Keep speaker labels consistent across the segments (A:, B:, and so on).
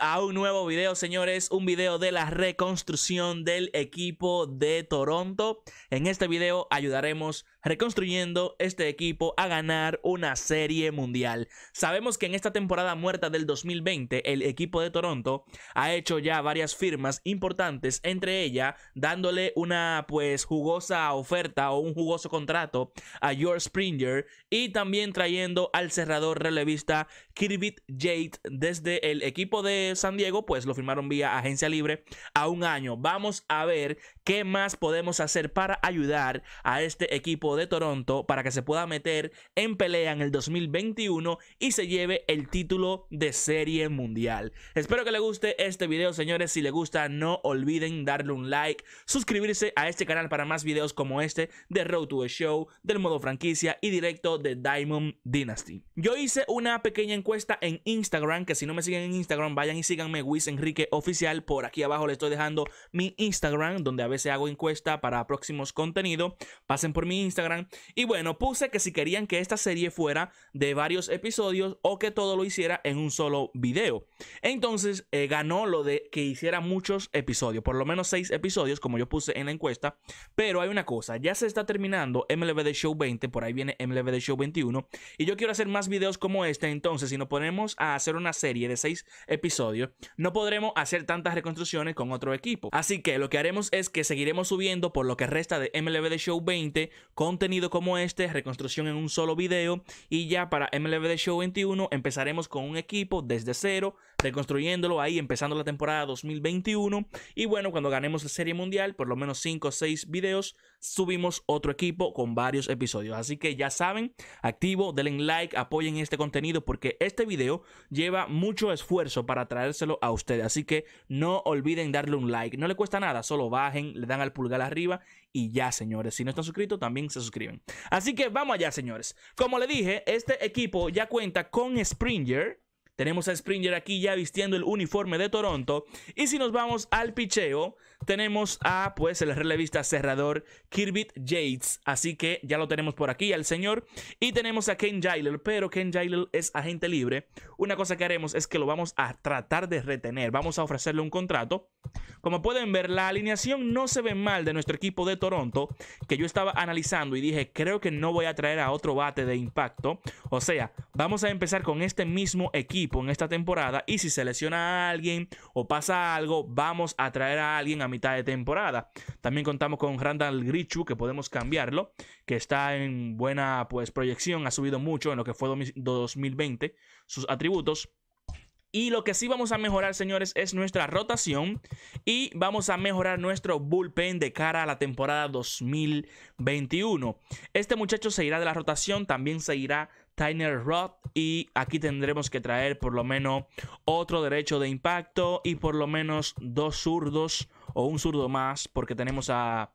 A: a un nuevo video, señores. Un video de la reconstrucción del equipo de Toronto. En este video ayudaremos reconstruyendo este equipo a ganar una serie mundial. Sabemos que en esta temporada muerta del 2020 el equipo de Toronto ha hecho ya varias firmas importantes, entre ellas dándole una pues jugosa oferta o un jugoso contrato a George Springer y también trayendo al cerrador relevista Kirby Jade desde el equipo de San Diego, pues lo firmaron vía agencia libre a un año. Vamos a ver qué más podemos hacer para ayudar a este equipo de Toronto para que se pueda meter en pelea en el 2021 y se lleve el título de serie mundial. Espero que le guste este video, señores. Si le gusta, no olviden darle un like, suscribirse a este canal para más videos como este de Road to a Show, del modo franquicia y directo de Diamond Dynasty. Yo hice una pequeña encuesta en Instagram, que si no me siguen en Instagram, vayan y síganme Wiz Enrique Oficial. Por aquí abajo les estoy dejando mi Instagram, donde a veces hago encuesta para próximos contenidos. Pasen por mi Instagram y bueno, puse que si querían que esta serie fuera de varios episodios o que todo lo hiciera en un solo video. Entonces eh, ganó lo de que hiciera muchos episodios, por lo menos seis episodios, como yo puse en la encuesta. Pero hay una cosa, ya se está terminando MLB The Show 20, por ahí viene MLB de Show 21. Y yo quiero hacer más videos como este, entonces si nos ponemos a hacer una serie de seis episodios, no podremos hacer tantas reconstrucciones con otro equipo. Así que lo que haremos es que seguiremos subiendo por lo que resta de MLB The Show 20 con contenido como este, reconstrucción en un solo video y ya para MLB de Show 21 empezaremos con un equipo desde cero, reconstruyéndolo ahí, empezando la temporada 2021 y bueno, cuando ganemos la Serie Mundial, por lo menos 5 o 6 videos, subimos otro equipo con varios episodios. Así que ya saben, activo, denle like, apoyen este contenido porque este video lleva mucho esfuerzo para traérselo a ustedes. Así que no olviden darle un like. No le cuesta nada, solo bajen, le dan al pulgar arriba y ya, señores. Si no están suscritos, también se suscriben. Así que vamos allá, señores. Como le dije, este equipo ya cuenta con Springer, tenemos a Springer aquí ya vistiendo el uniforme de Toronto. Y si nos vamos al picheo, tenemos a pues el relevista cerrador Kirby Yates. Así que ya lo tenemos por aquí al señor. Y tenemos a Ken Jailer, pero Ken Jailer es agente libre. Una cosa que haremos es que lo vamos a tratar de retener. Vamos a ofrecerle un contrato. Como pueden ver, la alineación no se ve mal de nuestro equipo de Toronto, que yo estaba analizando y dije, creo que no voy a traer a otro bate de impacto. O sea, vamos a empezar con este mismo equipo en esta temporada y si se lesiona a alguien o pasa algo, vamos a traer a alguien a mitad de temporada. También contamos con Randall Grichu, que podemos cambiarlo, que está en buena pues, proyección, ha subido mucho en lo que fue 2020, sus atributos. Y lo que sí vamos a mejorar, señores, es nuestra rotación y vamos a mejorar nuestro bullpen de cara a la temporada 2021. Este muchacho se irá de la rotación, también se irá Tyner Roth y aquí tendremos que traer por lo menos otro derecho de impacto y por lo menos dos zurdos o un zurdo más porque tenemos a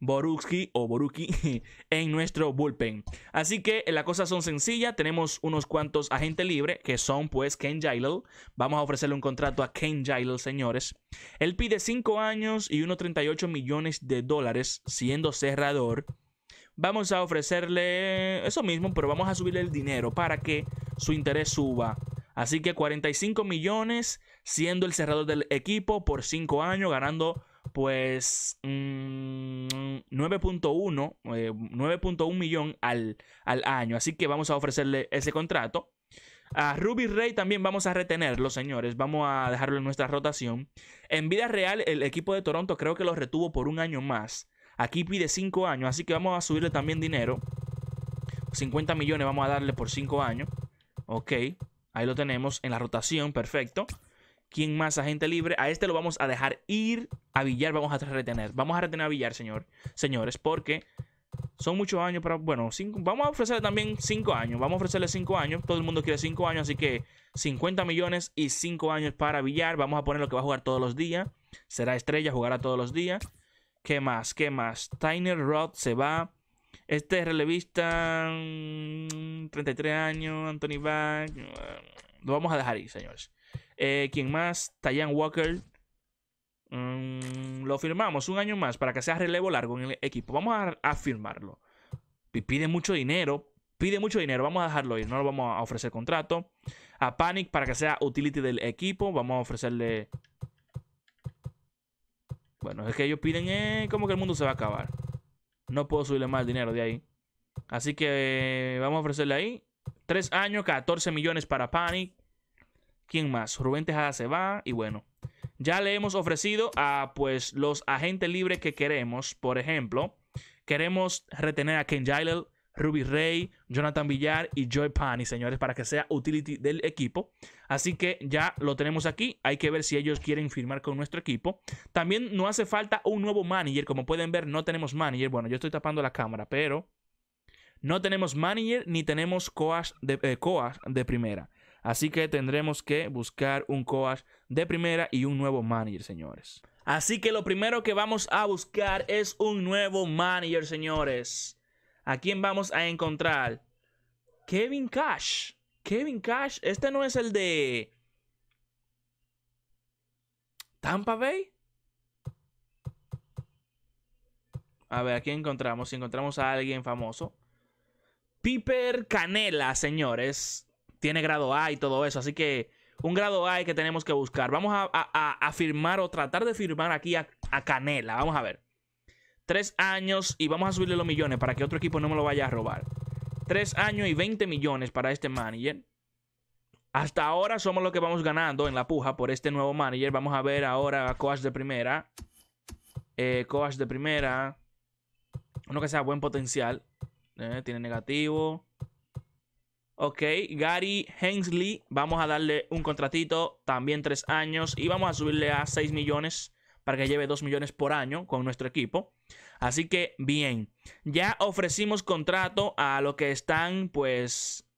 A: Boruski o Boruki en nuestro bullpen. Así que eh, las cosas son sencillas. Tenemos unos cuantos agentes libres que son pues Ken Jailo. Vamos a ofrecerle un contrato a Ken Jailo señores. Él pide 5 años y 1.38 millones de dólares siendo cerrador vamos a ofrecerle eso mismo, pero vamos a subirle el dinero para que su interés suba. Así que 45 millones siendo el cerrador del equipo por 5 años, ganando pues 9.1 millones 9.1 millón al, al año. Así que vamos a ofrecerle ese contrato. A Ruby Ray también vamos a retenerlo, señores. Vamos a dejarlo en nuestra rotación. En vida real, el equipo de Toronto creo que lo retuvo por un año más. Aquí pide 5 años, así que vamos a subirle también dinero. 50 millones vamos a darle por 5 años. Ok, ahí lo tenemos en la rotación, perfecto. ¿Quién más agente libre? A este lo vamos a dejar ir a Villar, vamos a retener. Vamos a retener a Villar, señor, señores, porque son muchos años para... Bueno, vamos a ofrecerle también 5 años. Vamos a ofrecerle 5 años. Todo el mundo quiere 5 años, así que 50 millones y 5 años para Villar. Vamos a poner lo que va a jugar todos los días. Será estrella, jugará todos los días. ¿Qué más? ¿Qué más? Tyner Roth se va. Este es relevista, 33 mm, años, Anthony Bach. Mm, lo vamos a dejar ahí, señores. Eh, ¿Quién más? Tayan Walker. Mm, lo firmamos un año más para que sea relevo largo en el equipo. Vamos a, a firmarlo. Pide mucho dinero, pide mucho dinero, vamos a dejarlo ir, no lo vamos a ofrecer contrato. A Panic para que sea utility del equipo, vamos a ofrecerle bueno, es que ellos piden eh, como que el mundo se va a acabar. No puedo subirle más dinero de ahí. Así que eh, vamos a ofrecerle ahí. Tres años, 14 millones para Panic. ¿Quién más? Rubén Tejada se va y bueno. Ya le hemos ofrecido a pues los agentes libres que queremos. Por ejemplo, queremos retener a Ken Jailel Ruby Ray, Jonathan Villar y Joy Pani, señores, para que sea utility del equipo. Así que ya lo tenemos aquí. Hay que ver si ellos quieren firmar con nuestro equipo. También no hace falta un nuevo manager. Como pueden ver, no tenemos manager. Bueno, yo estoy tapando la cámara, pero no tenemos manager ni tenemos coach de, eh, de primera. Así que tendremos que buscar un coach de primera y un nuevo manager, señores. Así que lo primero que vamos a buscar es un nuevo manager, señores. ¿A quién vamos a encontrar? Kevin Cash. Kevin Cash, este no es el de Tampa Bay. A ver, aquí encontramos, si encontramos a alguien famoso. Piper Canela, señores. Tiene grado A y todo eso, así que un grado A que tenemos que buscar. Vamos a, firmar o tratar de firmar aquí a Canela. Vamos a ver. Tres años y vamos a subirle los millones para que otro equipo no me lo vaya a robar. Tres años y 20 millones para este manager. Hasta ahora somos los que vamos ganando en la puja por este nuevo manager. Vamos a ver ahora a Coach de primera. Eh, coach de primera. Uno que sea buen potencial. Eh, tiene negativo. Ok, Gary Hensley. Vamos a darle un contratito. También tres años. Y vamos a subirle a 6 millones para que lleve 2 millones por año con nuestro equipo. Así que bien, ya ofrecimos contrato a lo que están pues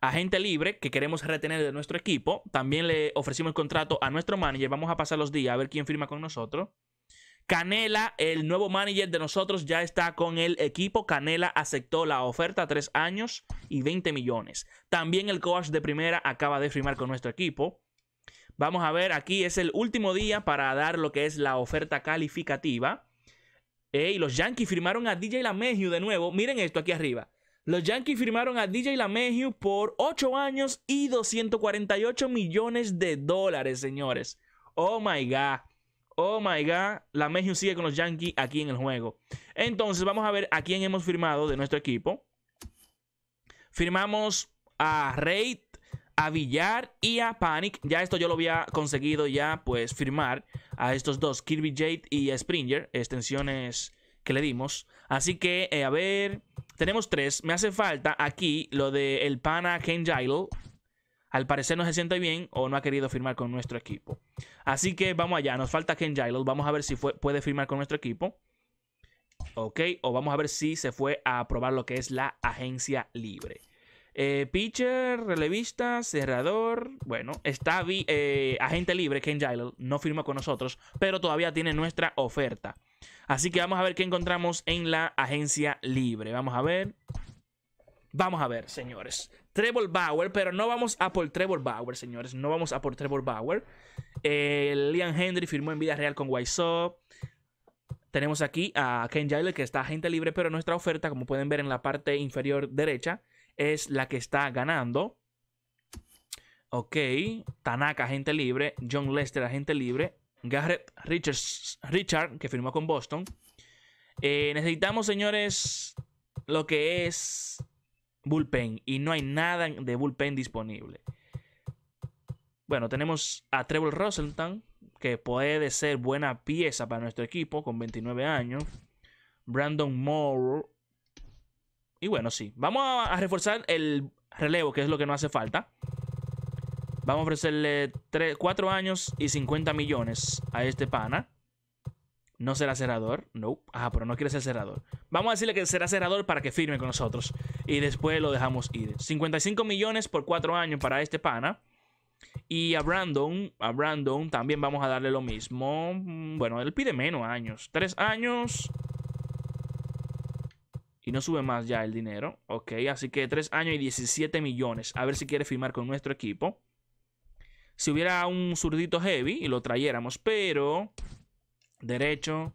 A: a gente libre que queremos retener de nuestro equipo. También le ofrecimos contrato a nuestro manager. Vamos a pasar los días a ver quién firma con nosotros. Canela, el nuevo manager de nosotros, ya está con el equipo. Canela aceptó la oferta, 3 años y 20 millones. También el coach de primera acaba de firmar con nuestro equipo. Vamos a ver, aquí es el último día para dar lo que es la oferta calificativa. Eh, y los Yankees firmaron a DJ LaMelo de nuevo. Miren esto aquí arriba. Los Yankees firmaron a DJ LaMelo por 8 años y 248 millones de dólares, señores. Oh my God. Oh my God. LaMelo sigue con los Yankees aquí en el juego. Entonces, vamos a ver a quién hemos firmado de nuestro equipo. Firmamos a Rey a Villar y a Panic. Ya esto yo lo había conseguido ya pues firmar a estos dos, Kirby Jade y Springer, extensiones que le dimos. Así que, eh, a ver, tenemos tres. Me hace falta aquí lo de el pana Ken Gilo. Al parecer no se siente bien o no ha querido firmar con nuestro equipo. Así que vamos allá, nos falta Ken Gilo. Vamos a ver si puede firmar con nuestro equipo. Ok, o vamos a ver si se fue a probar lo que es la agencia libre. Eh, pitcher, relevista, cerrador. Bueno, está eh, agente libre, Ken jayle, No firma con nosotros, pero todavía tiene nuestra oferta. Así que vamos a ver qué encontramos en la agencia libre. Vamos a ver. Vamos a ver, señores. Trevor Bauer, pero no vamos a por Trevor Bauer, señores. No vamos a por Trevor Bauer. Eh, Liam Hendry firmó en vida real con Waisop. Tenemos aquí a Ken jayle, que está agente libre, pero nuestra oferta, como pueden ver en la parte inferior derecha, es la que está ganando. Ok, Tanaka, agente libre. John Lester, agente libre. Garrett Richards, Richard, que firmó con Boston. Eh, necesitamos, señores, lo que es bullpen. Y no hay nada de bullpen disponible. Bueno, tenemos a Trevor Rosenthal, que puede ser buena pieza para nuestro equipo con 29 años. Brandon Moore, y bueno, sí. Vamos a, reforzar el relevo, que es lo que no hace falta. Vamos a ofrecerle 4 años y 50 millones a este pana. No será cerrador. No. Ah, pero no quiere ser cerrador. Vamos a decirle que será cerrador para que firme con nosotros. Y después lo dejamos ir. 55 millones por 4 años para este pana. Y a Brandon, a Brandon también vamos a darle lo mismo. Mm, bueno, él pide menos años. 3 años y no sube más ya el dinero. Ok, así que 3 años y 17 millones. A ver si quiere firmar con nuestro equipo. Si hubiera un zurdito heavy y lo trayéramos, pero derecho,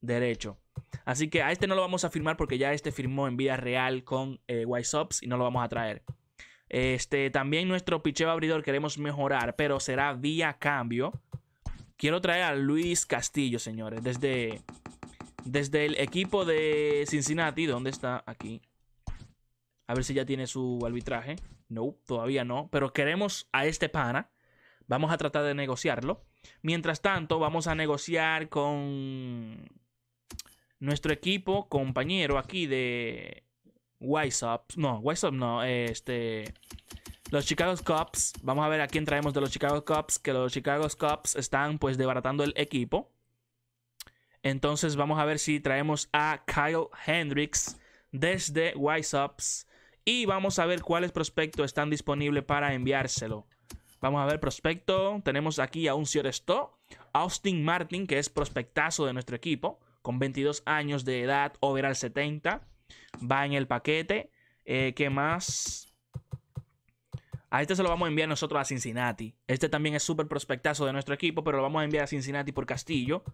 A: derecho. Así que a este no lo vamos a firmar porque ya este firmó en vía real con eh, Ups. y no lo vamos a traer. Este, también nuestro picheo abridor queremos mejorar, pero será vía cambio. Quiero traer a Luis Castillo, señores, desde desde el equipo de Cincinnati, ¿dónde está? Aquí. A ver si ya tiene su arbitraje. No, todavía no. Pero queremos a este pana. Vamos a tratar de negociarlo. Mientras tanto, vamos a negociar con nuestro equipo compañero aquí de WiseUp. No, WiseUp no. Este. Los Chicago Cubs. Vamos a ver a quién traemos de los Chicago Cubs. Que los Chicago Cubs están pues debaratando el equipo. Entonces vamos a ver si traemos a Kyle Hendricks desde Wise y vamos a ver cuáles prospectos están disponibles para enviárselo. Vamos a ver prospecto. Tenemos aquí a un Stowe, Austin Martin, que es prospectazo de nuestro equipo, con 22 años de edad, overall 70. Va en el paquete. Eh, ¿Qué más? A este se lo vamos a enviar nosotros a Cincinnati. Este también es súper prospectazo de nuestro equipo, pero lo vamos a enviar a Cincinnati por Castillo.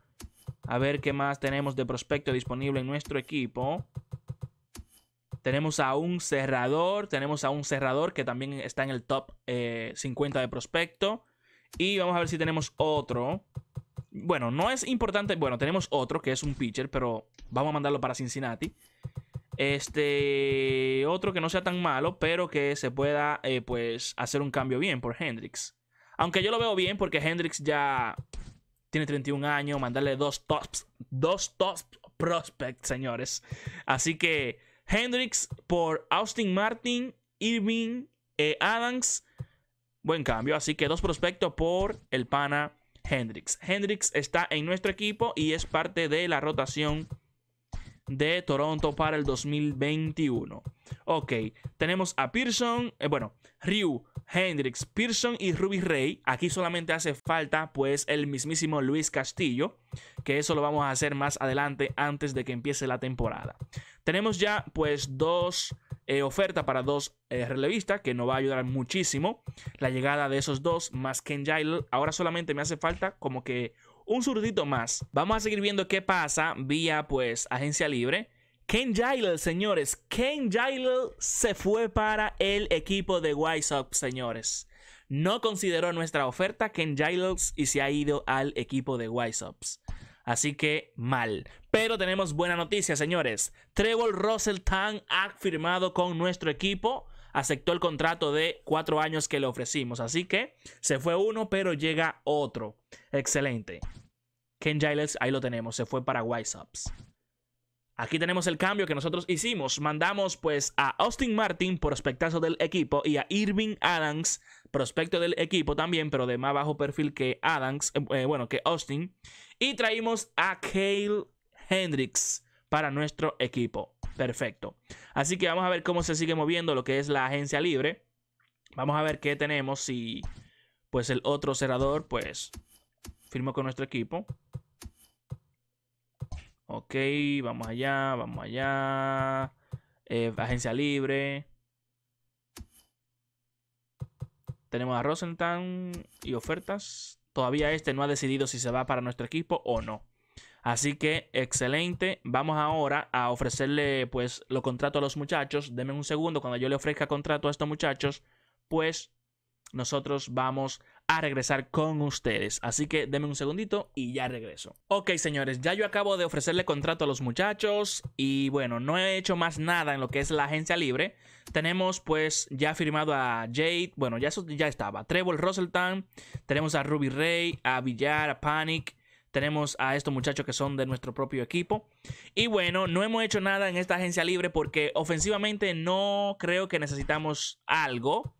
A: A ver qué más tenemos de prospecto disponible en nuestro equipo. Tenemos a un cerrador, tenemos a un cerrador que también está en el top 50 eh, de prospecto. Y vamos a ver si tenemos otro. Bueno, no es importante. Bueno, tenemos otro que es un pitcher, pero vamos a mandarlo para Cincinnati. Este otro que no sea tan malo, pero que se pueda eh, pues hacer un cambio bien por Hendrix. Aunque yo lo veo bien porque Hendrix ya tiene 31 años, mandarle dos tops, dos tops prospects, señores. Así que Hendrix por Austin Martin, Irving eh, Adams, buen cambio. Así que dos prospectos por el pana Hendrix. Hendrix está en nuestro equipo y es parte de la rotación de Toronto para el 2021. Ok, tenemos a Pearson, eh, bueno, Ryu, Hendrix, Pearson y Ruby Rey. Aquí solamente hace falta pues el mismísimo Luis Castillo, que eso lo vamos a hacer más adelante antes de que empiece la temporada. Tenemos ya pues dos eh, ofertas para dos eh, relevistas que nos va a ayudar muchísimo la llegada de esos dos más Ken jail Ahora solamente me hace falta como que un zurdito más. Vamos a seguir viendo qué pasa vía, pues, agencia libre. Ken Jailel, señores. Ken Jailel se fue para el equipo de White Sox, señores. No consideró nuestra oferta Ken Jailel y se ha ido al equipo de White Sox. Así que mal. Pero tenemos buena noticia, señores. Trevor Russell Tang ha firmado con nuestro equipo. Aceptó el contrato de cuatro años que le ofrecimos. Así que se fue uno, pero llega otro. Excelente. Ken Giles, ahí lo tenemos, se fue para ops Aquí tenemos el cambio que nosotros hicimos. Mandamos pues a Austin Martin, prospecto del equipo, y a Irving Adams, prospecto del equipo también, pero de más bajo perfil que Adams, eh, eh, bueno, que Austin. Y traímos a Kale Hendricks para nuestro equipo. Perfecto. Así que vamos a ver cómo se sigue moviendo lo que es la agencia libre. Vamos a ver qué tenemos si pues el otro cerrador pues firmó con nuestro equipo. Ok, vamos allá, vamos allá. Eh, agencia libre. Tenemos a Rosenthal y ofertas. Todavía este no ha decidido si se va para nuestro equipo o no. Así que excelente. Vamos ahora a ofrecerle pues los contratos a los muchachos. Deme un segundo cuando yo le ofrezca contrato a estos muchachos, pues nosotros vamos a regresar con ustedes. Así que denme un segundito y ya regreso. Ok, señores, ya yo acabo de ofrecerle contrato a los muchachos y bueno, no he hecho más nada en lo que es la agencia libre. Tenemos pues ya firmado a Jade, bueno, ya ya estaba. Trevor Roseltan, tenemos a Ruby Ray, a Villar, a Panic, tenemos a estos muchachos que son de nuestro propio equipo. Y bueno, no hemos hecho nada en esta agencia libre porque ofensivamente no creo que necesitamos algo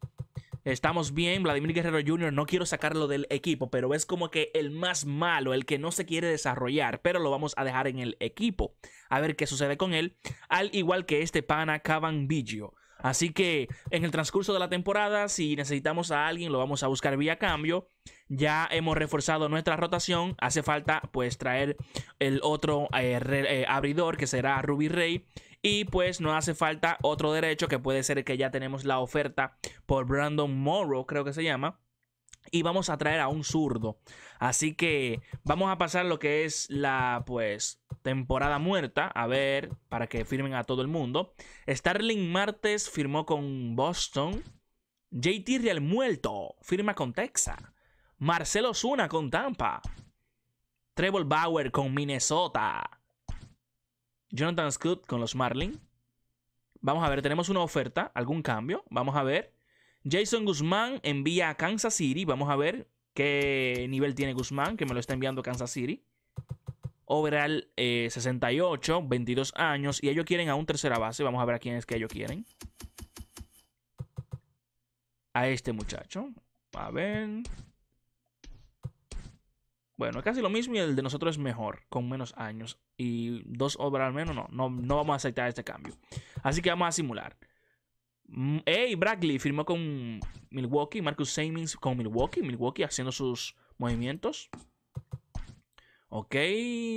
A: estamos bien, Vladimir Guerrero Jr. no quiero sacarlo del equipo, pero es como que el más malo, el que no se quiere desarrollar, pero lo vamos a dejar en el equipo. A ver qué sucede con él, al igual que este pana Cavan Biggio. Así que en el transcurso de la temporada, si necesitamos a alguien, lo vamos a buscar vía cambio. Ya hemos reforzado nuestra rotación. Hace falta pues traer el otro eh, eh, abridor que será Ruby Rey y pues no hace falta otro derecho que puede ser que ya tenemos la oferta por Brandon Morrow, creo que se llama. Y vamos a traer a un zurdo. Así que vamos a pasar lo que es la pues temporada muerta. A ver, para que firmen a todo el mundo. Starling Martes firmó con Boston. JT Real Muerto firma con Texas. Marcelo Zuna con Tampa. Trevor Bauer con Minnesota. Jonathan Scott con los Marlins. Vamos a ver, tenemos una oferta, algún cambio. Vamos a ver. Jason Guzmán envía a Kansas City. Vamos a ver qué nivel tiene Guzmán, que me lo está enviando Kansas City. Overall 68, 22 años. Y ellos quieren a un tercera base. Vamos a ver a quién es que ellos quieren. A este muchacho. A ver. Bueno, es casi lo mismo y el de nosotros es mejor, con menos años. Y dos obras al menos, no, no, vamos a aceptar este cambio. Así que vamos a simular. Hey, mm, Bradley firmó con Milwaukee, Marcus siemens con Milwaukee, Milwaukee haciendo sus movimientos. Ok,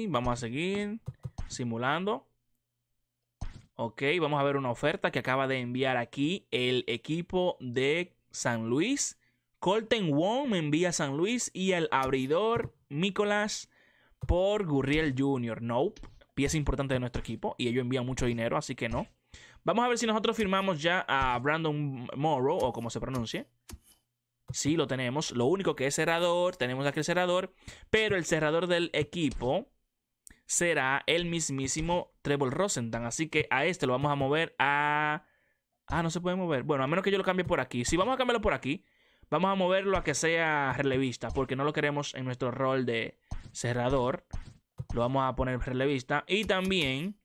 A: vamos a seguir simulando. Ok, vamos a ver una oferta que acaba de enviar aquí el equipo de San Luis. Colton Wong envía San Luis y el abridor Nicolás por Gurriel Jr. No, pieza importante de nuestro equipo y ellos envían mucho dinero, así que no. Vamos a ver si nosotros firmamos ya a Brandon Morrow o como se pronuncie. Sí, lo tenemos. Lo único que es cerrador, tenemos aquí el cerrador, pero el cerrador del equipo será el mismísimo Trevor Rosenthal. Así que a este lo vamos a mover a... Ah, no se puede mover. Bueno, a menos que yo lo cambie por aquí. Si vamos a cambiarlo por aquí, Vamos a moverlo a que sea relevista, porque no lo queremos en nuestro rol de cerrador. Lo vamos a poner relevista. Y también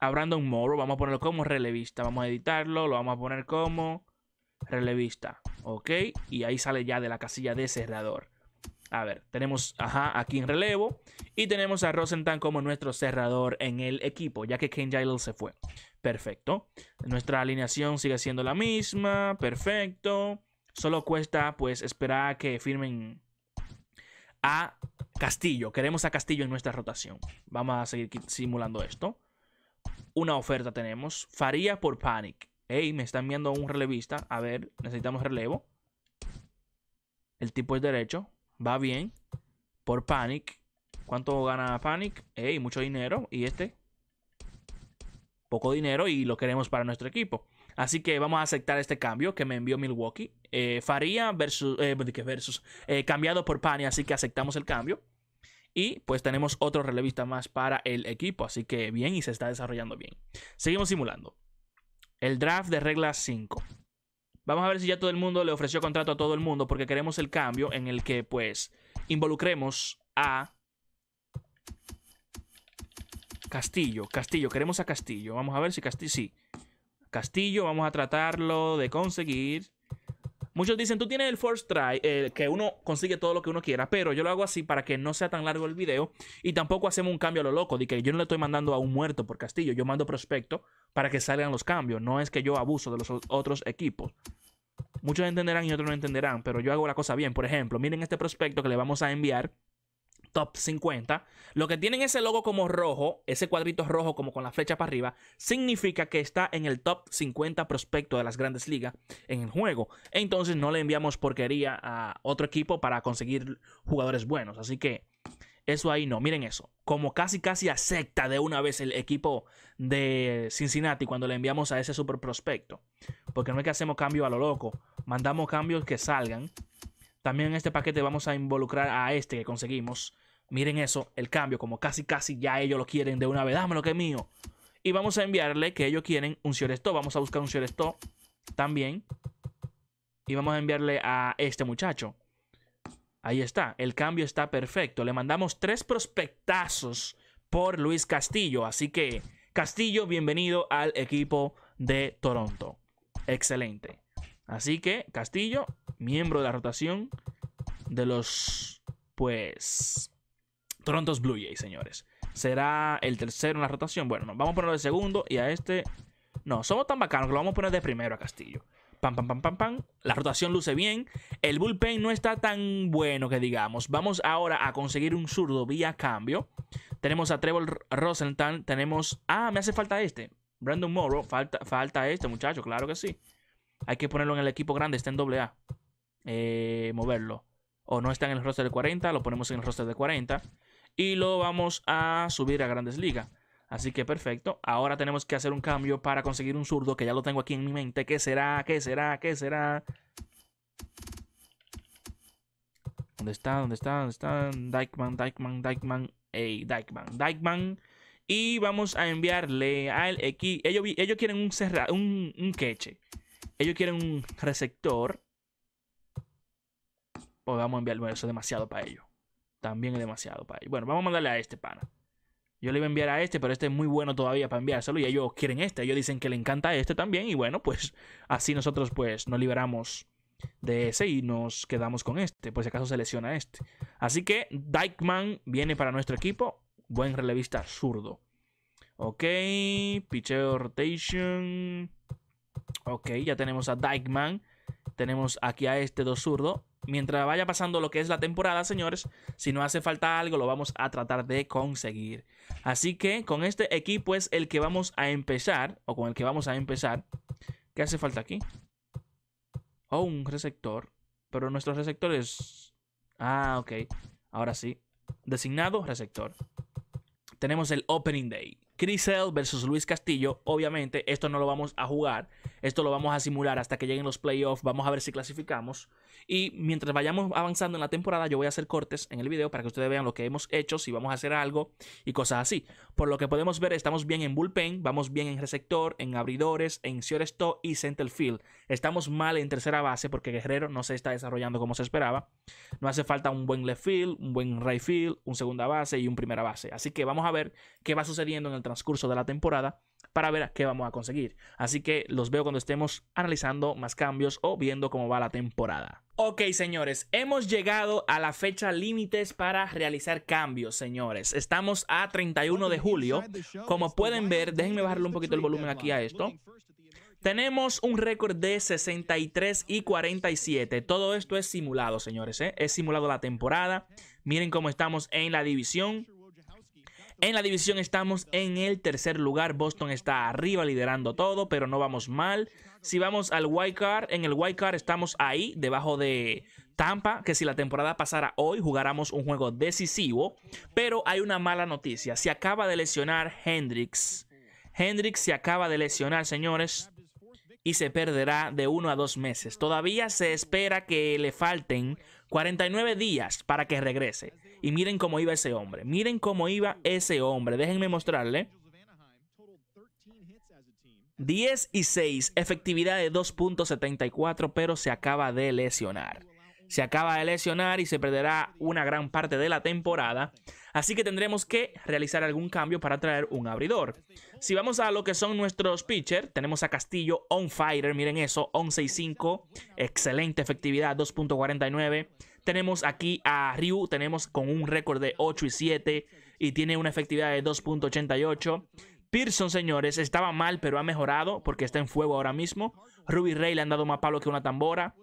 A: a Brandon Morrow, vamos a ponerlo como relevista. Vamos a editarlo, lo vamos a poner como relevista. ¿Ok? Y ahí sale ya de la casilla de cerrador. A ver, tenemos ajá, aquí en relevo. Y tenemos a Rosenthal como nuestro cerrador en el equipo, ya que Ken Giles se fue. Perfecto. Nuestra alineación sigue siendo la misma. Perfecto. Solo cuesta pues esperar a que firmen a Castillo. Queremos a Castillo en nuestra rotación. Vamos a seguir simulando esto. Una oferta tenemos. Faría por Panic. Ey, me están viendo un relevista. A ver, necesitamos relevo. El tipo es derecho. Va bien. Por Panic. ¿Cuánto gana Panic? Ey, mucho dinero. ¿Y este? Poco dinero y lo queremos para nuestro equipo. Así que vamos a aceptar este cambio que me envió Milwaukee. Eh, Faría versus, eh, versus eh, cambiado por Pani, así que aceptamos el cambio. Y pues tenemos otro relevista más para el equipo, así que bien y se está desarrollando bien. Seguimos simulando. El draft de regla 5. Vamos a ver si ya todo el mundo le ofreció contrato a todo el mundo porque queremos el cambio en el que pues involucremos a Castillo. Castillo, queremos a Castillo. Vamos a ver si Castillo... Sí, Castillo, vamos a tratarlo de conseguir. Muchos dicen, tú tienes el first try, eh, que uno consigue todo lo que uno quiera, pero yo lo hago así para que no sea tan largo el video y tampoco hacemos un cambio a lo loco, de que yo no le estoy mandando a un muerto por Castillo, yo mando prospecto para que salgan los cambios, no es que yo abuso de los otros equipos. Muchos entenderán y otros no entenderán, pero yo hago la cosa bien. Por ejemplo, miren este prospecto que le vamos a enviar top 50, lo que tienen ese logo como rojo, ese cuadrito rojo como con la flecha para arriba, significa que está en el top 50 prospecto de las grandes ligas en el juego. Entonces no le enviamos porquería a otro equipo para conseguir jugadores buenos. Así que eso ahí no, miren eso. Como casi casi acepta de una vez el equipo de Cincinnati cuando le enviamos a ese super prospecto. Porque no es que hacemos cambio a lo loco, mandamos cambios que salgan. También en este paquete vamos a involucrar a este que conseguimos Miren eso, el cambio, como casi casi ya ellos lo quieren de una vez, dámelo que mío. Y vamos a enviarle que ellos quieren un Sioresto. Vamos a buscar un Sioresto también. Y vamos a enviarle a este muchacho. Ahí está, el cambio está perfecto. Le mandamos tres prospectazos por Luis Castillo. Así que, Castillo, bienvenido al equipo de Toronto. Excelente. Así que, Castillo, miembro de la rotación de los, pues, Toronto's Blue Jays, señores. ¿Será el tercero en la rotación? Bueno, vamos a ponerlo de segundo y a este... No, somos tan bacanos que lo vamos a poner de primero a Castillo. Pam, pam, pam, pam, pam. La rotación luce bien. El bullpen no está tan bueno que digamos. Vamos ahora a conseguir un zurdo vía cambio. Tenemos a Trevor Rosenthal. Tenemos... Ah, me hace falta este. Brandon Morrow. Falta, falta este muchacho, claro que sí. Hay que ponerlo en el equipo grande. Está en doble A. Eh, moverlo. O no está en el roster de 40. Lo ponemos en el roster de 40 y lo vamos a subir a Grandes Ligas. Así que perfecto. Ahora tenemos que hacer un cambio para conseguir un zurdo que ya lo tengo aquí en mi mente. ¿Qué será? ¿Qué será? ¿Qué será? ¿Dónde está? ¿Dónde está? ¿Dónde está? Dykeman, Dykeman, Dykeman. Ey, Dykeman, Dykeman. Y vamos a enviarle al X. Ellos, ellos quieren un, cerrado, un, un queche. Ellos quieren un receptor. Pues vamos a enviarlo eso es demasiado para ellos. También es demasiado, para Bueno, vamos a mandarle a este pana. Yo le iba a enviar a este, pero este es muy bueno todavía para enviárselo. Y ellos quieren este. Ellos dicen que le encanta este también. Y bueno, pues así nosotros pues nos liberamos de ese y nos quedamos con este. Por si acaso se lesiona este. Así que Dykeman viene para nuestro equipo. Buen relevista zurdo. Ok. Picheo rotation. Ok, ya tenemos a Dykeman. Tenemos aquí a este dos zurdo mientras vaya pasando lo que es la temporada, señores, si no hace falta algo, lo vamos a tratar de conseguir. Así que con este equipo es el que vamos a empezar, o con el que vamos a empezar. ¿Qué hace falta aquí? Oh, un receptor. Pero nuestros receptores... Ah, ok. Ahora sí. Designado receptor. Tenemos el Opening Day. Chris Hell versus Luis Castillo. Obviamente, esto no lo vamos a jugar. Esto lo vamos a simular hasta que lleguen los playoffs. Vamos a ver si clasificamos. Y mientras vayamos avanzando en la temporada, yo voy a hacer cortes en el video para que ustedes vean lo que hemos hecho, si vamos a hacer algo y cosas así. Por lo que podemos ver, estamos bien en bullpen, vamos bien en receptor, en abridores, en shortstop y center field. Estamos mal en tercera base porque Guerrero no se está desarrollando como se esperaba. No hace falta un buen left field, un buen right field, un segunda base y un primera base. Así que vamos a ver qué va sucediendo en el transcurso de la temporada para ver qué vamos a conseguir. Así que los veo cuando estemos analizando más cambios o viendo cómo va la temporada. Ok, señores, hemos llegado a la fecha límites para realizar cambios, señores. Estamos a 31 de julio. Como pueden ver, déjenme bajarle un poquito el volumen aquí a esto. Tenemos un récord de 63 y 47. Todo esto es simulado, señores. ¿eh? Es simulado la temporada. Miren cómo estamos en la división. En la división estamos en el tercer lugar. Boston está arriba liderando todo, pero no vamos mal. Si vamos al wild card, en el White card estamos ahí, debajo de Tampa, que si la temporada pasara hoy jugáramos un juego decisivo. Pero hay una mala noticia. Se acaba de lesionar Hendrix. Hendrix se acaba de lesionar, señores y se perderá de uno a dos meses. Todavía se espera que le falten 49 días para que regrese. Y miren cómo iba ese hombre. Miren cómo iba ese hombre. Déjenme mostrarle. 10 y 6, efectividad de 2.74, pero se acaba de lesionar se acaba de lesionar y se perderá una gran parte de la temporada, así que tendremos que realizar algún cambio para traer un abridor. Si vamos a lo que son nuestros pitchers, tenemos a Castillo on fire, miren eso, 11 y 5, excelente efectividad, 2.49. Tenemos aquí a Ryu, tenemos con un récord de 8 y 7 y tiene una efectividad de 2.88. Pearson, señores, estaba mal, pero ha mejorado porque está en fuego ahora mismo. Ruby Ray le han dado más palo que una tambora.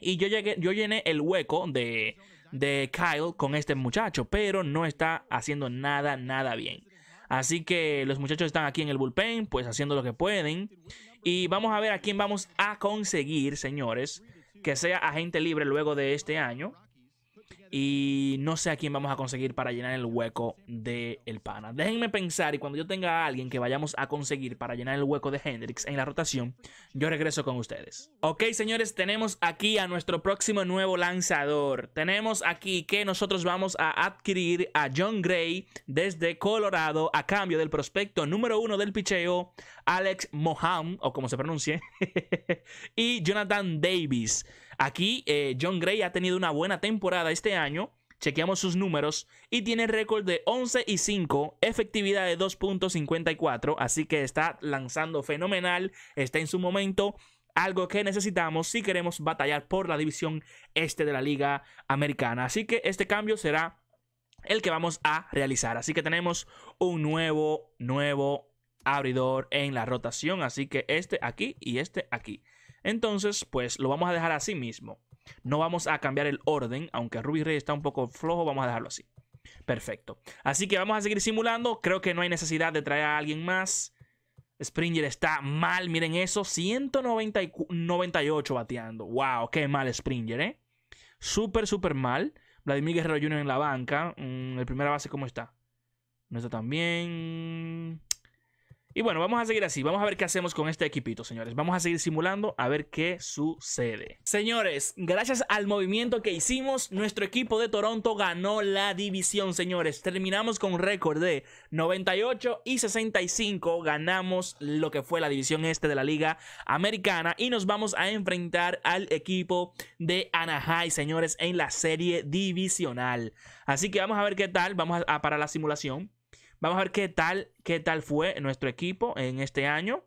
A: Y yo, llegué, yo llené el hueco de, de Kyle con este muchacho, pero no está haciendo nada, nada bien. Así que los muchachos están aquí en el bullpen, pues haciendo lo que pueden. Y vamos a ver a quién vamos a conseguir, señores, que sea agente libre luego de este año. Y no sé a quién vamos a conseguir para llenar el hueco de el pana. Déjenme pensar y cuando yo tenga a alguien que vayamos a conseguir para llenar el hueco de Hendrix en la rotación, yo regreso con ustedes. Ok, señores, tenemos aquí a nuestro próximo nuevo lanzador. Tenemos aquí que nosotros vamos a adquirir a John Gray desde Colorado a cambio del prospecto número uno del picheo, Alex Moham, o como se pronuncie, y Jonathan Davis. Aquí eh, John Gray ha tenido una buena temporada este año. Chequeamos sus números y tiene récord de 11 y 5, efectividad de 2.54, así que está lanzando fenomenal, está en su momento, algo que necesitamos si queremos batallar por la división este de la Liga Americana. Así que este cambio será el que vamos a realizar. Así que tenemos un nuevo, nuevo abridor en la rotación, así que este aquí y este aquí. Entonces, pues lo vamos a dejar así mismo. No vamos a cambiar el orden, aunque Ruby Rey está un poco flojo, vamos a dejarlo así. Perfecto. Así que vamos a seguir simulando. Creo que no hay necesidad de traer a alguien más. Springer está mal, miren eso, 198 bateando. Wow, qué mal Springer, ¿eh? Súper, súper mal. Vladimir Guerrero Jr. en la banca. Mm, el primera base, ¿cómo está? No está tan bien. Y bueno, vamos a seguir así. Vamos a ver qué hacemos con este equipito, señores. Vamos a seguir simulando a ver qué sucede. Señores, gracias al movimiento que hicimos, nuestro equipo de Toronto ganó la división, señores. Terminamos con récord de 98 y 65. Ganamos lo que fue la división este de la Liga Americana. Y nos vamos a enfrentar al equipo de Anaheim, señores, en la serie divisional. Así que vamos a ver qué tal. Vamos a, parar para la simulación. Vamos a ver qué tal, qué tal fue nuestro equipo en este año.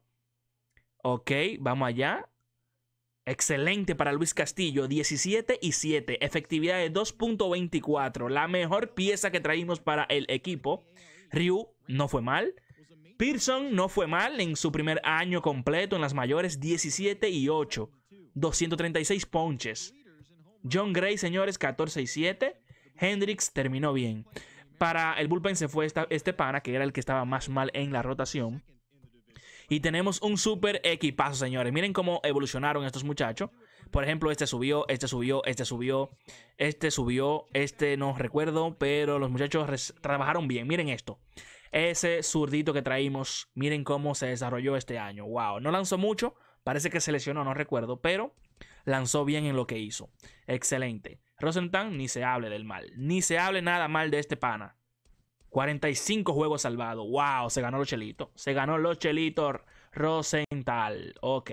A: Ok, vamos allá. Excelente para Luis Castillo, 17 y 7, efectividad de 2.24, la mejor pieza que traímos para el equipo. Ryu no fue mal. Pearson no fue mal en su primer año completo en las mayores, 17 y 8, 236 ponches. John Gray, señores, 14 y 7. Hendrix terminó bien. Para el bullpen se fue este pana, que era el que estaba más mal en la rotación. Y tenemos un super equipazo, señores. Miren cómo evolucionaron estos muchachos. Por ejemplo, este subió, este subió, este subió, este subió, este no recuerdo, pero los muchachos trabajaron bien. Miren esto. Ese zurdito que traímos, miren cómo se desarrolló este año. Wow, no lanzó mucho, parece que se lesionó, no recuerdo, pero lanzó bien en lo que hizo. Excelente. Rosenthal, ni se hable del mal. Ni se hable nada mal de este pana. 45 juegos salvados. ¡Wow! Se ganó los chelitos. Se ganó los chelitos Rosenthal. Ok.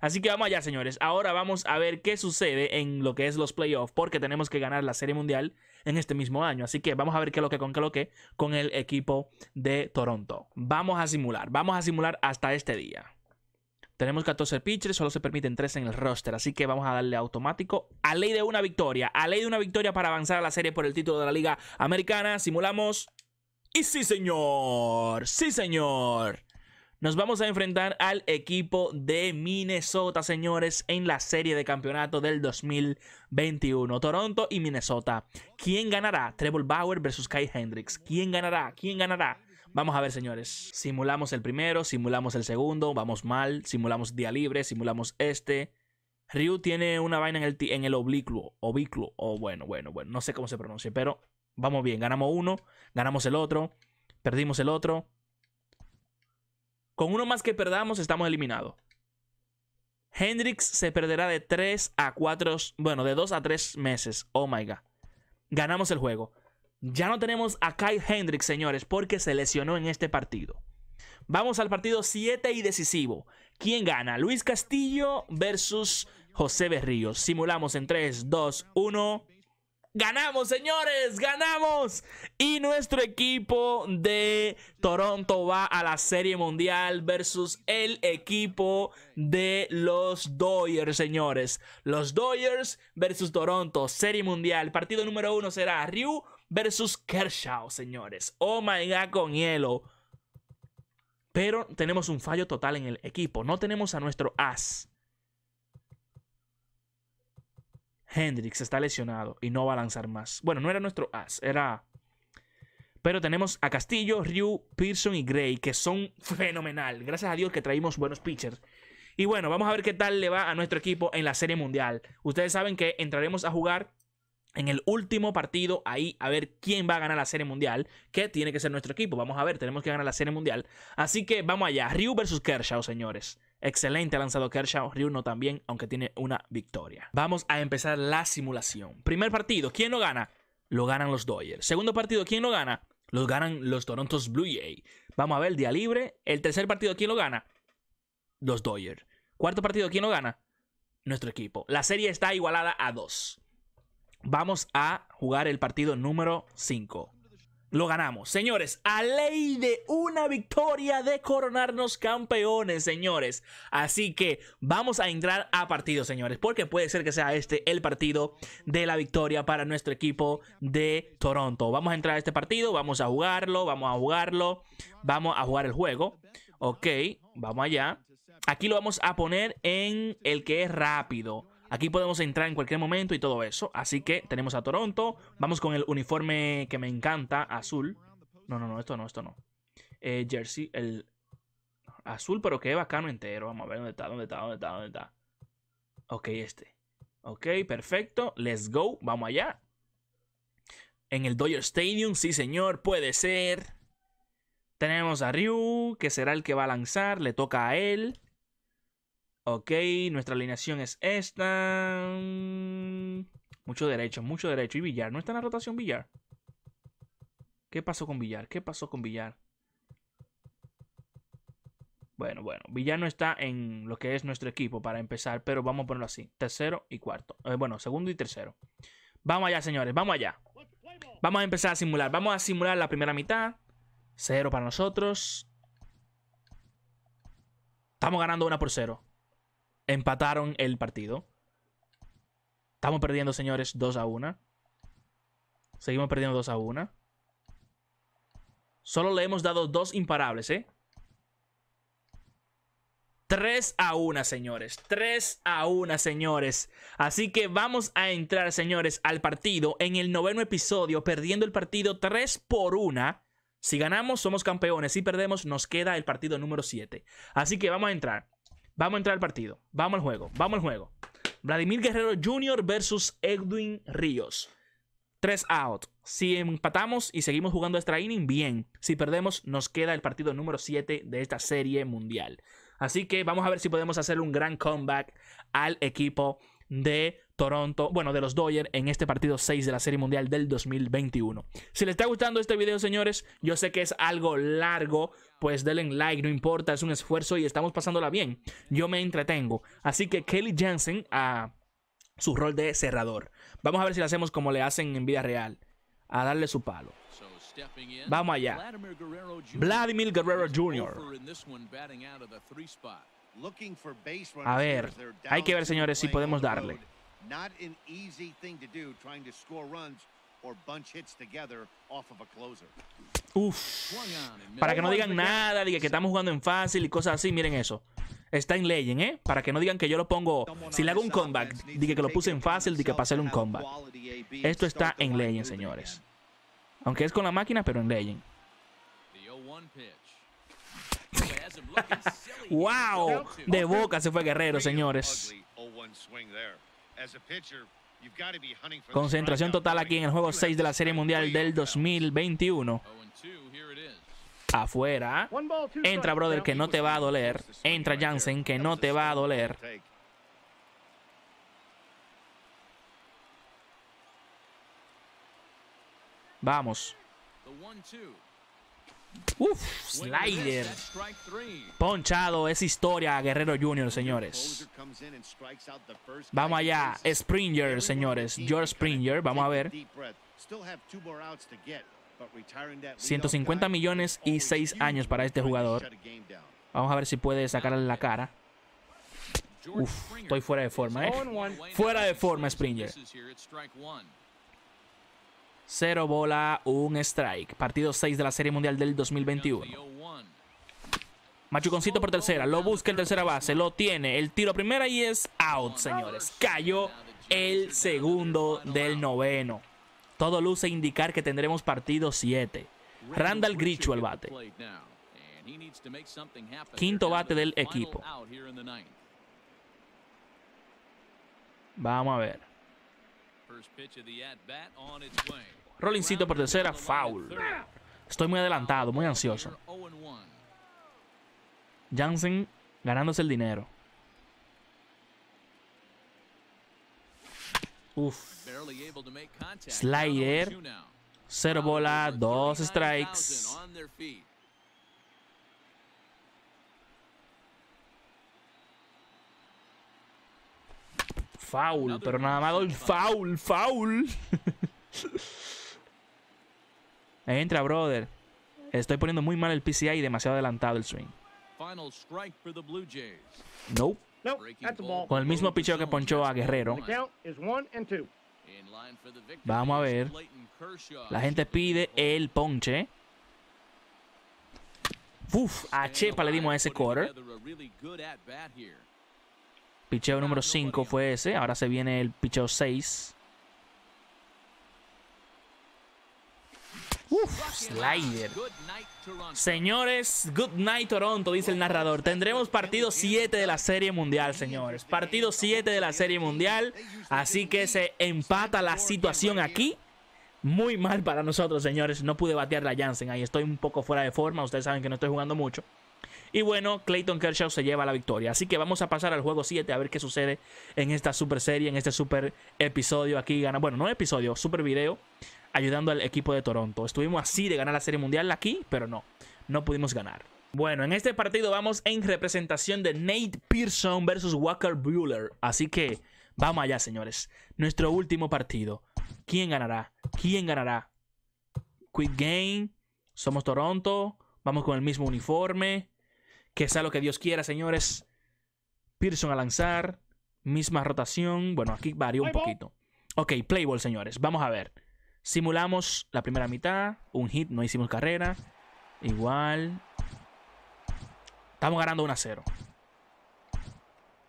A: Así que vamos allá, señores. Ahora vamos a ver qué sucede en lo que es los playoffs, porque tenemos que ganar la Serie Mundial en este mismo año. Así que vamos a ver qué es lo que con qué lo que con el equipo de Toronto. Vamos a simular, vamos a simular hasta este día. Tenemos 14 pitchers, solo se permiten 3 en el roster, así que vamos a darle automático a ley de una victoria, a ley de una victoria para avanzar a la serie por el título de la Liga Americana. Simulamos. Y sí, señor, sí, señor. Nos vamos a enfrentar al equipo de Minnesota, señores, en la serie de campeonato del 2021. Toronto y Minnesota. ¿Quién ganará? Trevor Bauer versus Kai Hendricks. ¿Quién ganará? ¿Quién ganará? Vamos a ver, señores. Simulamos el primero, simulamos el segundo, vamos mal, simulamos día libre, simulamos este. Ryu tiene una vaina en el, en el oblicuo, oblicuo, o oh, bueno, bueno, bueno, no sé cómo se pronuncia, pero vamos bien. Ganamos uno, ganamos el otro, perdimos el otro. Con uno más que perdamos, estamos eliminados. Hendrix se perderá de 3 a 4, bueno, de 2 a 3 meses. Oh my god. Ganamos el juego. Ya no tenemos a Kyle Hendricks, señores, porque se lesionó en este partido. Vamos al partido 7 y decisivo. ¿Quién gana? Luis Castillo versus José Berríos. Simulamos en 3, 2, 1. Ganamos, señores, ganamos. Y nuestro equipo de Toronto va a la Serie Mundial versus el equipo de los Doyers, señores. Los Doyers versus Toronto, Serie Mundial. Partido número uno será Ryu versus Kershaw, señores. Oh my god, con hielo. Pero tenemos un fallo total en el equipo. No tenemos a nuestro as. Hendrix está lesionado y no va a lanzar más. Bueno, no era nuestro as, era. Pero tenemos a Castillo, Ryu, Pearson y Gray, que son fenomenal. Gracias a Dios que traímos buenos pitchers. Y bueno, vamos a ver qué tal le va a nuestro equipo en la Serie Mundial. Ustedes saben que entraremos a jugar en el último partido ahí a ver quién va a ganar la Serie Mundial, que tiene que ser nuestro equipo. Vamos a ver, tenemos que ganar la Serie Mundial. Así que vamos allá, Ryu versus Kershaw, señores. Excelente ha lanzado Kershaw, Ryu no también, aunque tiene una victoria. Vamos a empezar la simulación. Primer partido, ¿quién lo gana? Lo ganan los Dodgers. Segundo partido, ¿quién lo gana? Lo ganan los Toronto Blue Jays. Vamos a ver, día libre. El tercer partido, ¿quién lo gana? Los Dodgers. Cuarto partido, ¿quién lo gana? Nuestro equipo. La serie está igualada a dos. Vamos a jugar el partido número 5. Lo ganamos. Señores, a ley de una victoria de coronarnos campeones, señores. Así que vamos a entrar a partido, señores. Porque puede ser que sea este el partido de la victoria para nuestro equipo de Toronto. Vamos a entrar a este partido, vamos a jugarlo, vamos a jugarlo. Vamos a jugar el juego. Ok, vamos allá. Aquí lo vamos a poner en el que es rápido. Aquí podemos entrar en cualquier momento y todo eso. Así que tenemos a Toronto. Vamos con el uniforme que me encanta, azul. No, no, no, esto no, esto no. Eh, jersey, el azul, pero que bacano entero. Vamos a ver dónde está, dónde está, dónde está, dónde está. Ok, este. Ok, perfecto. Let's go. Vamos allá. En el Dodger Stadium, sí señor, puede ser. Tenemos a Ryu, que será el que va a lanzar. Le toca a él. Ok, nuestra alineación es esta. Mucho derecho, mucho derecho. Y Villar, ¿no está en la rotación Villar? ¿Qué pasó con Villar? ¿Qué pasó con Villar? Bueno, bueno, Villar no está en lo que es nuestro equipo para empezar, pero vamos a ponerlo así. Tercero y cuarto. Eh, bueno, segundo y tercero. Vamos allá, señores, vamos allá. Vamos a empezar a simular. Vamos a simular la primera mitad. Cero para nosotros. Estamos ganando una por cero. Empataron el partido. Estamos perdiendo, señores, 2 a 1. Seguimos perdiendo 2 a 1. Solo le hemos dado dos imparables, ¿eh? 3 a 1, señores. 3 a 1, señores. Así que vamos a entrar, señores, al partido en el noveno episodio, perdiendo el partido 3 por 1. Si ganamos, somos campeones. Si perdemos, nos queda el partido número 7. Así que vamos a entrar. Vamos a entrar al partido. Vamos al juego. Vamos al juego. Vladimir Guerrero Jr. versus Edwin Ríos. 3 out. Si empatamos y seguimos jugando extra inning, bien. Si perdemos, nos queda el partido número 7 de esta serie mundial. Así que vamos a ver si podemos hacer un gran comeback al equipo de Toronto, bueno, de los Dodgers en este partido 6 de la Serie Mundial del 2021. Si les está gustando este video, señores, yo sé que es algo largo, pues denle like, no importa, es un esfuerzo y estamos pasándola bien. Yo me entretengo. Así que Kelly Jansen a su rol de cerrador. Vamos a ver si lo hacemos como le hacen en vida real, a darle su palo. Vamos allá. Vladimir Guerrero Jr. A ver, hay que ver, señores, si podemos darle. Not score runs hits closer. Uf. Para que no digan nada, diga que estamos jugando en fácil y cosas así, miren eso. Está en Legend, ¿eh? Para que no digan que yo lo pongo... Si le hago un comeback, diga que lo puse en fácil, diga que paséle un comeback. Esto está en Legend, señores. Aunque es con la máquina, pero en Legend. ¡Wow! De boca se fue Guerrero, señores. Concentración total aquí en el juego 6 de la Serie Mundial del 2021. Afuera. Entra, brother, que no te va a doler. Entra, Jansen, que no te va a doler. Vamos. Uf, slider. Ponchado, es historia, Guerrero Jr., señores. Vamos allá, Springer, señores. George Springer, vamos a ver. 150 millones y 6 años para este jugador. Vamos a ver si puede sacarle la cara. Uf, estoy fuera de forma, ¿eh? Fuera de forma, Springer. Cero bola, un strike. Partido 6 de la Serie Mundial del 2021. Machuconcito por tercera, lo busca el tercera base, lo tiene, el tiro primera y es out, señores. Cayó el segundo del noveno. Todo luce indicar que tendremos partido 7. Randall Grichu al bate. Quinto bate del equipo. Vamos a ver. Rollincito por tercera, foul. Estoy muy adelantado, muy ansioso. Oh Jansen ganándose el dinero. Uf. Slider. Cero bola, dos strikes. Foul, pero nada más doy foul, foul. Entra, brother. Estoy poniendo muy mal el PCI y demasiado adelantado el swing. Nope. Con el mismo picheo que ponchó a Guerrero. Vamos a ver. La gente pide el ponche. Uf, a Chepa le dimos a ese quarter. Picheo número 5 fue ese. Ahora se viene el picheo 6. Uf, slider. Señores, good night Toronto, dice el narrador. Tendremos partido 7 de la Serie Mundial, señores. Partido 7 de la Serie Mundial. Así que se empata la situación aquí. Muy mal para nosotros, señores. No pude batear la Jansen. Ahí estoy un poco fuera de forma. Ustedes saben que no estoy jugando mucho. Y bueno, Clayton Kershaw se lleva la victoria. Así que vamos a pasar al juego 7 a ver qué sucede en esta super serie, en este super episodio aquí. Gana, bueno, no episodio, super video ayudando al equipo de Toronto. Estuvimos así de ganar la Serie Mundial aquí, pero no, no pudimos ganar. Bueno, en este partido vamos en representación de Nate Pearson versus Walker Bueller. Así que vamos allá, señores. Nuestro último partido. ¿Quién ganará? ¿Quién ganará? Quick Game. Somos Toronto. Vamos con el mismo uniforme. Que sea lo que Dios quiera, señores. Pearson a lanzar. Misma rotación. Bueno, aquí varió un poquito. Ok, play señores. Vamos a ver. Simulamos la primera mitad. Un hit, no hicimos carrera. Igual. Estamos ganando 1 a 0.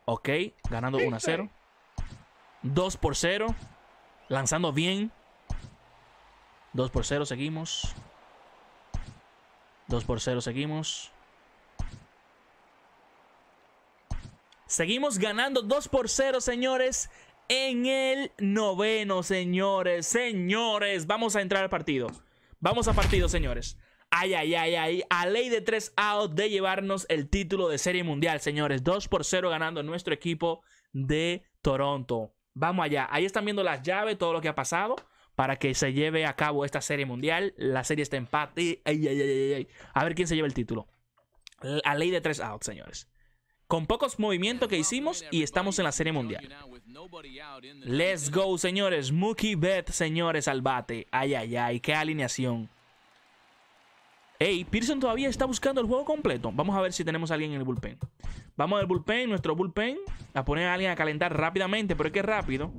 A: Ok, ganando 1 a 0. 2 por 0. Lanzando bien. 2 por 0, seguimos. 2 por 0, seguimos. Seguimos ganando 2 por 0, señores. En el noveno, señores. Señores, vamos a entrar al partido. Vamos a partido, señores. Ay, ay, ay, ay. A ley de 3 out de llevarnos el título de Serie Mundial, señores. 2 por 0 ganando nuestro equipo de Toronto. Vamos allá. Ahí están viendo las llaves, todo lo que ha pasado para que se lleve a cabo esta serie mundial. La serie está empate. Ay, ay, ay, a ver quién se lleva el título. A ley de 3 outs, señores. Con pocos movimientos que hicimos y estamos en la Serie Mundial. Let's go, señores. Mookie Bet, señores, al bate. Ay, ay, ay, qué alineación. Ey, Pearson todavía está buscando el juego completo. Vamos a ver si tenemos a alguien en el bullpen. Vamos al bullpen, nuestro bullpen, a poner a alguien a calentar rápidamente, pero es que rápido.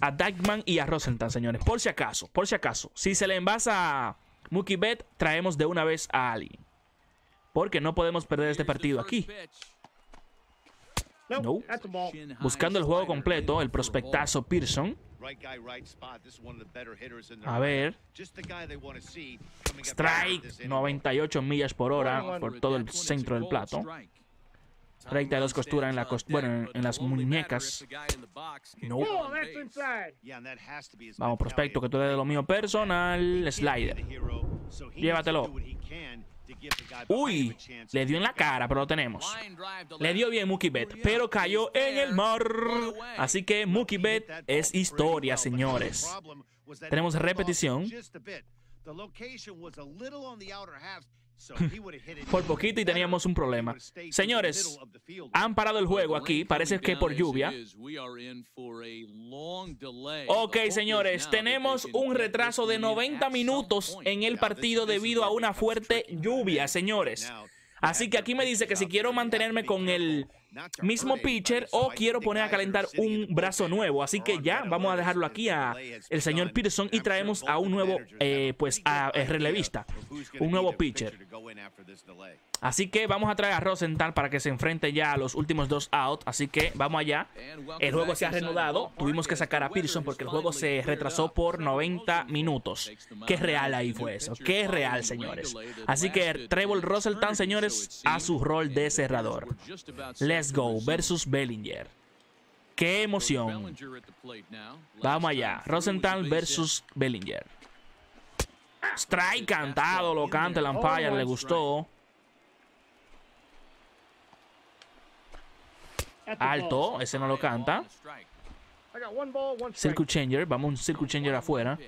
A: A Dagman y a Rosenthal, señores. Por si acaso, por si acaso. Si se le envasa a Mookie Bet, traemos de una vez a alguien porque no podemos perder este partido aquí. No. Buscando el juego completo, el prospectazo Pearson. A ver. Strike, 98 millas por hora por todo el centro del plato. Recta de dos costuras en, la en, las muñecas. No. Vamos, prospecto, que tú le de lo mío personal. Slider. Llévatelo. Uy, le dio en la cara, pero lo tenemos. Le dio bien Mookie pero cayó en el mar. Así que Mookie es historia, señores. Tenemos repetición por poquito y teníamos un problema. Señores, han parado el juego aquí, parece que por lluvia. Ok, señores, tenemos un retraso de 90 minutos en el partido debido a una fuerte lluvia, señores. Así que aquí me dice que si quiero mantenerme con el mismo pitcher o quiero poner a calentar un brazo nuevo. Así que ya vamos a dejarlo aquí a el señor Peterson y traemos a un nuevo, eh, pues, a, eh, relevista, un nuevo pitcher. Así que vamos a traer a Rosenthal para que se enfrente ya a los últimos dos out. Así que vamos allá. El juego se ha reanudado. Tuvimos que sacar a Peterson porque el juego se retrasó por 90 minutos. Qué real ahí fue eso. Qué real, señores. Así que Trevor Rosenthal, señores, a su rol de cerrador. Les go versus Bellinger. ¡Qué emoción! Vamos allá. Rosenthal versus Bellinger. Strike cantado, lo canta el umpire, le gustó. Alto, ese no lo canta. Circuit changer, vamos un circuit changer afuera.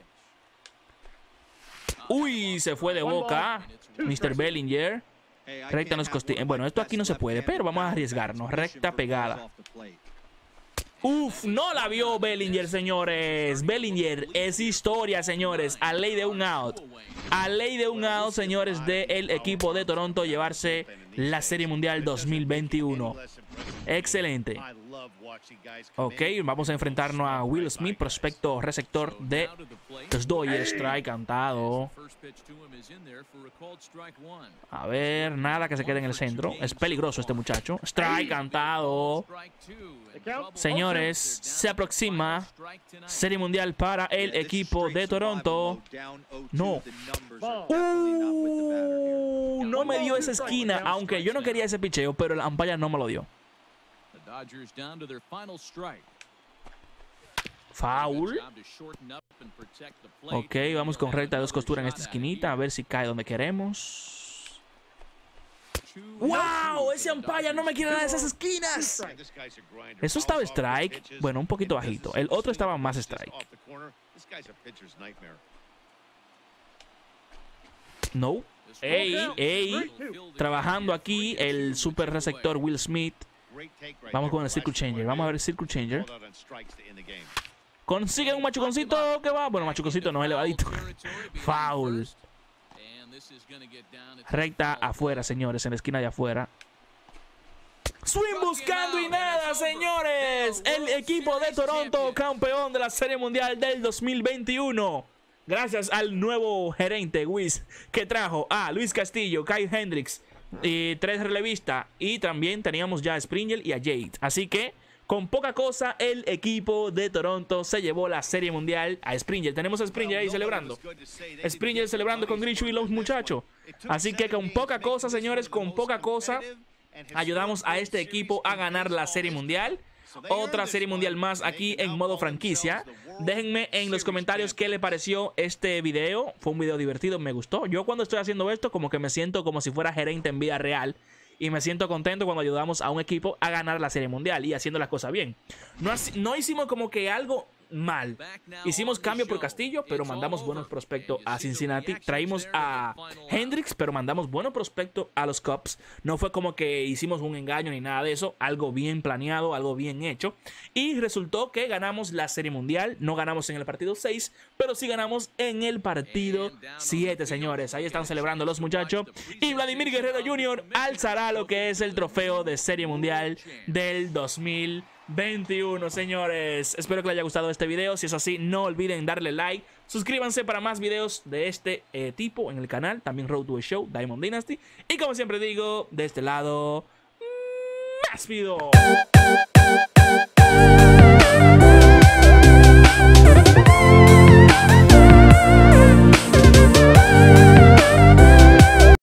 A: Uy, se fue de boca. Mr. Bellinger. Eh, Recta nos Bueno, esto aquí no se puede, pero vamos a arriesgarnos. Recta pegada. Uf, no la vio Bellinger, señores. Bellinger es historia, señores. A ley de un out. A ley de un out, señores, del equipo de Toronto llevarse la Serie Mundial 2021. Excelente. Ok, vamos a enfrentarnos a Will Smith, prospecto receptor de los Dodgers. Strike cantado. A ver, nada que se quede en el centro. Es peligroso este muchacho. Strike cantado. Señores, se aproxima Serie Mundial para el equipo de Toronto. No. Uh, no me dio esa esquina aunque yo no quería ese picheo, pero el Ampaya no me lo dio. Foul. Ok, vamos con recta de dos costuras en esta esquinita, a ver si cae donde queremos. ¡Wow! Ese Ampaya no me quiere nada de esas esquinas. Eso estaba strike. Bueno, un poquito bajito. El otro estaba más strike. No. Ey, ey, trabajando aquí el super receptor Will Smith. Vamos con el Circle Changer. Vamos a ver el Circle Changer. Consigue un machuconcito que va. Bueno, machuconcito no, elevadito. Foul. Recta afuera, señores, en la esquina de afuera. Swing buscando y nada, señores. El equipo de Toronto, campeón de la Serie Mundial del 2021 gracias al nuevo gerente Wiz que trajo a Luis Castillo, Kyle Hendricks, y tres relevistas y también teníamos ya a Springer y a Jade. Así que con poca cosa el equipo de Toronto se llevó la Serie Mundial a Springer. Tenemos a Springer ahí celebrando. Springer celebrando con Grishu y los muchachos. Así que con poca cosa, señores, con poca cosa ayudamos a este equipo a ganar la Serie Mundial otra serie mundial más aquí en modo franquicia. Déjenme en los comentarios qué le pareció este video. Fue un video divertido, me gustó. Yo cuando estoy haciendo esto como que me siento como si fuera gerente en vida real. Y me siento contento cuando ayudamos a un equipo a ganar la serie mundial y haciendo las cosas bien. No, no hicimos como que algo mal. Hicimos cambio por Castillo, pero mandamos buenos prospectos a Cincinnati. Traímos a Hendrix pero mandamos buenos prospectos a los Cubs. No fue como que hicimos un engaño ni nada de eso. Algo bien planeado, algo bien hecho. Y resultó que ganamos la Serie Mundial. No ganamos en el partido 6, pero sí ganamos en el partido 7, señores. Ahí están celebrando los muchachos. Y Vladimir Guerrero Jr. alzará lo que es el trofeo de Serie Mundial del 2000. 21, señores. Espero que les haya gustado este video. Si es así, no olviden darle like. Suscríbanse para más videos de este eh, tipo en el canal. También Road to a Show, Diamond Dynasty. Y como siempre digo, de este lado, más pido.